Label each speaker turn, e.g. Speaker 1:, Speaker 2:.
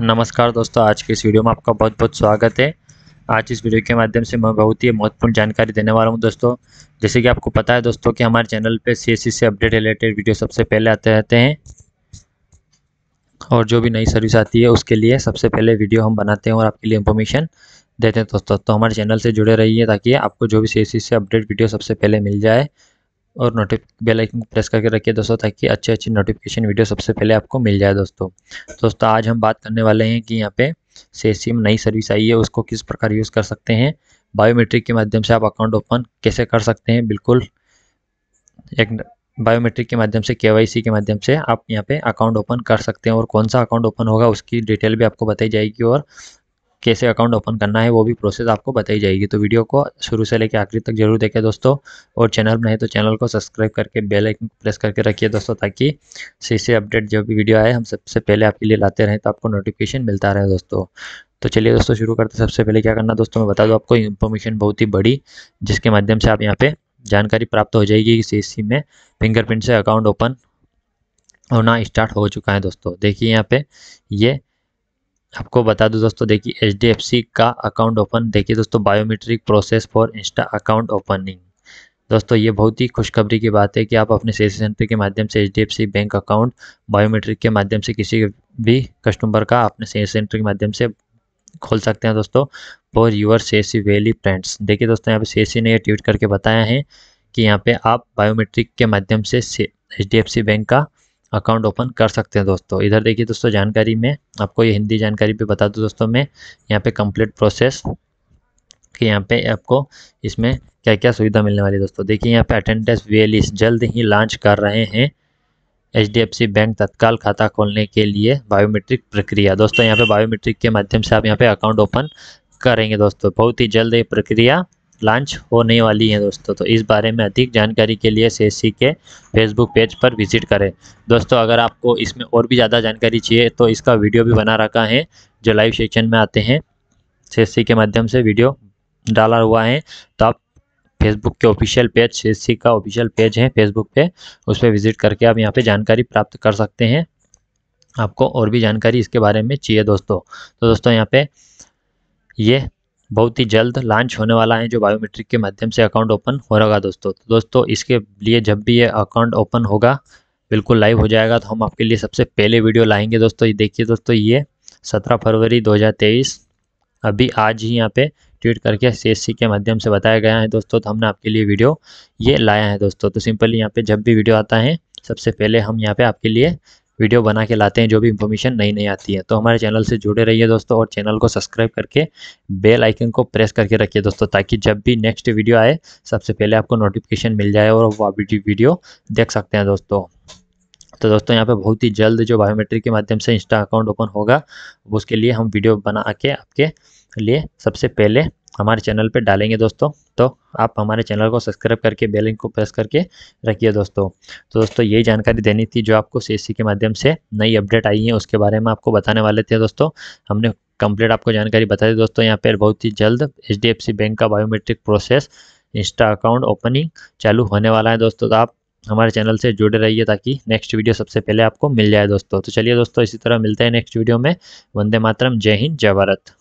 Speaker 1: नमस्कार दोस्तों आज के इस वीडियो में आपका बहुत बहुत स्वागत है आज इस वीडियो के माध्यम से मैं बहुत ही महत्वपूर्ण जानकारी देने वाला हूं दोस्तों जैसे कि आपको पता है दोस्तों कि हमारे चैनल पे सी e से अपडेट रिलेटेड वीडियो सबसे पहले आते रहते हैं और जो भी नई सर्विस आती है उसके लिए सबसे पहले वीडियो हम बनाते हैं और आपके लिए इन्फॉर्मेशन देते हैं दोस्तों तो हमारे चैनल से जुड़े रहिए ताकि आपको जो भी सी e से अपडेट वीडियो सबसे पहले मिल जाए और नोटिफ बेल आइकन को प्रेस करके रखिए दोस्तों ताकि अच्छे अच्छी नोटिफिकेशन वीडियो सबसे पहले आपको मिल जाए दोस्तों दोस्तों आज हम बात करने वाले हैं कि यहाँ पे से सिम नई सर्विस आई है उसको किस प्रकार यूज़ कर सकते हैं बायोमेट्रिक के माध्यम से आप अकाउंट ओपन कैसे कर सकते हैं बिल्कुल एक बायोमेट्रिक के माध्यम से के के माध्यम से आप यहाँ पे अकाउंट ओपन कर सकते हैं और कौन सा अकाउंट ओपन होगा उसकी डिटेल भी आपको बताई जाएगी और कैसे अकाउंट ओपन करना है वो भी प्रोसेस आपको बताई जाएगी तो वीडियो को शुरू से लेकर आखिरी तक जरूर देखें दोस्तों और चैनल में है तो चैनल को सब्सक्राइब करके बेल आइकन प्रेस करके रखिए दोस्तों ताकि से अपडेट जो भी वीडियो आए हम सबसे पहले आपके लिए लाते रहें तो आपको नोटिफिकेशन मिलता रहे दोस्तों तो चलिए दोस्तों शुरू करते सबसे पहले क्या करना दोस्तों मैं बता दूँ आपको इन्फॉर्मेशन बहुत ही बड़ी जिसके माध्यम से आप यहाँ पर जानकारी प्राप्त हो जाएगी कि सी में फिंगरप्रिंट से अकाउंट ओपन होना स्टार्ट हो चुका है दोस्तों देखिए यहाँ पे ये यह आपको बता दूं दोस्तों देखिए एच का अकाउंट ओपन देखिए दोस्तों biometric process for insta account opening दोस्तों ये बहुत ही खुशखबरी की बात है कि आप अपने सेल्स सेंटर के माध्यम से एच बैंक अकाउंट बायोमेट्रिक के माध्यम से किसी भी कस्टमर का अपने सेल्स सेंटर के माध्यम से खोल सकते हैं दोस्तों फॉर यूर से वैली फ्रेंड्स देखिए दोस्तों यहाँ पे से ने यह ट्वीट करके बताया है कि यहाँ पे आप बायोमेट्रिक के माध्यम से एच बैंक का अकाउंट ओपन कर सकते हैं दोस्तों इधर देखिए दोस्तों जानकारी में आपको ये हिंदी जानकारी पे बता दूँ दोस्तों मैं यहाँ पे कंप्लीट प्रोसेस कि यहाँ पे आपको इसमें क्या क्या सुविधा मिलने वाली है दोस्तों देखिए यहाँ पे अटेंडेंस वेलिस जल्द ही लॉन्च कर रहे हैं एच बैंक तत्काल खाता खोलने के लिए बायोमेट्रिक प्रक्रिया दोस्तों यहाँ पे बायोमेट्रिक के माध्यम से आप यहाँ पे अकाउंट ओपन करेंगे दोस्तों बहुत ही जल्द ये प्रक्रिया लॉन्च होने वाली है दोस्तों तो इस बारे में अधिक जानकारी के लिए सी के फेसबुक पेज पर विजिट करें दोस्तों अगर आपको इसमें और भी ज़्यादा जानकारी चाहिए तो इसका वीडियो भी बना रखा है जो लाइव सेक्शन में आते हैं सी के माध्यम से वीडियो डाला हुआ है तो आप फेसबुक के ऑफिशियल पेज सी का ऑफिशियल पेज है फेसबुक पे उस पर विज़िट करके आप यहाँ पे जानकारी प्राप्त कर सकते हैं आपको और भी जानकारी इसके बारे में चाहिए दोस्तों तो दोस्तों यहाँ पे ये बहुत ही जल्द लॉन्च होने वाला है जो बायोमेट्रिक के माध्यम से अकाउंट ओपन हो रहा दोस्तों तो दोस्तों इसके लिए जब भी ये अकाउंट ओपन होगा बिल्कुल लाइव हो जाएगा तो हम आपके लिए सबसे पहले वीडियो लाएंगे दोस्तों ये देखिए दोस्तों ये सत्रह फरवरी दो अभी आज ही यहाँ पे ट्वीट करके सी के माध्यम से बताया गया है दोस्तों तो हमने आपके लिए वीडियो ये लाया है दोस्तों तो सिंपली यहाँ पे जब भी वीडियो आता है सबसे पहले हम यहाँ पे आपके लिए वीडियो बना के लाते हैं जो भी इन्फॉर्मेशन नई नई आती है तो हमारे चैनल से जुड़े रहिए दोस्तों और चैनल को सब्सक्राइब करके बेल आइकन को प्रेस करके रखिए दोस्तों ताकि जब भी नेक्स्ट वीडियो आए सबसे पहले आपको नोटिफिकेशन मिल जाए और वो आप वीडियो देख सकते हैं दोस्तों तो दोस्तों यहाँ पे बहुत ही जल्द जो बायोमेट्रिक के माध्यम से इंस्टा अकाउंट ओपन होगा उसके लिए हम वीडियो बना के आपके लिए सबसे पहले हमारे चैनल पे डालेंगे दोस्तों तो आप हमारे चैनल को सब्सक्राइब करके बेल आइकन को प्रेस करके रखिए दोस्तों तो दोस्तों यही जानकारी देनी थी जो आपको सी e के माध्यम से नई अपडेट आई है उसके बारे में आपको बताने वाले थे दोस्तों हमने कंप्लीट आपको जानकारी बता दी दोस्तों यहाँ पर बहुत ही जल्द एच बैंक का biometric process insta account opening चालू होने वाला है दोस्तों तो आप हमारे चैनल से जुड़े रहिए ताकि नेक्स्ट वीडियो सबसे पहले आपको मिल जाए दोस्तों तो चलिए दोस्तों इसी तरह मिलते हैं नेक्स्ट वीडियो में वंदे मातरम जय हिंद जय भारत